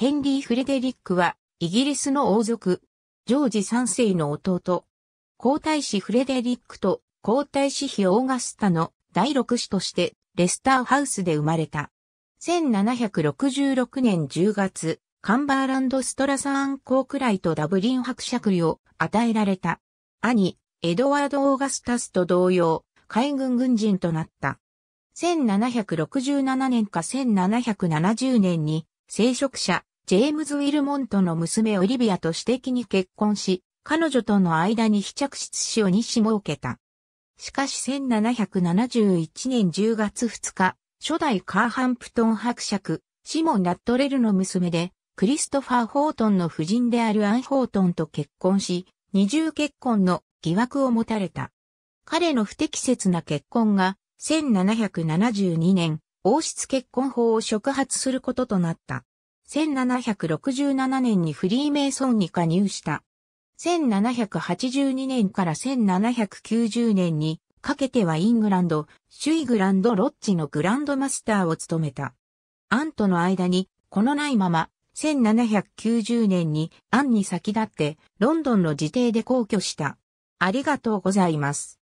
ヘンリー・フレデリックは、イギリスの王族、ジョージ3世の弟、皇太子フレデリックと皇太子妃オーガスタの第六子としてレスターハウスで生まれた。1766年10月、カンバーランドストラサーンークライとダブリン伯爵位を与えられた。兄、エドワード・オーガスタスと同様、海軍軍人となった。1767年か1770年に、聖職者、ジェームズ・ウィルモントの娘オリビアと私的に結婚し、彼女との間に非着室子を2子設けた。しかし1771年10月2日、初代カーハンプトン伯爵、シモン・ナットレルの娘で、クリストファー・ホートンの夫人であるアン・ホートンと結婚し、二重結婚の疑惑を持たれた。彼の不適切な結婚が、1772年、王室結婚法を触発することとなった。1767年にフリーメイソンに加入した。1782年から1790年にかけてはイングランド、シュイグランドロッジのグランドマスターを務めた。アンとの間に、このないまま、1790年にアンに先立って、ロンドンの自邸で皇居した。ありがとうございます。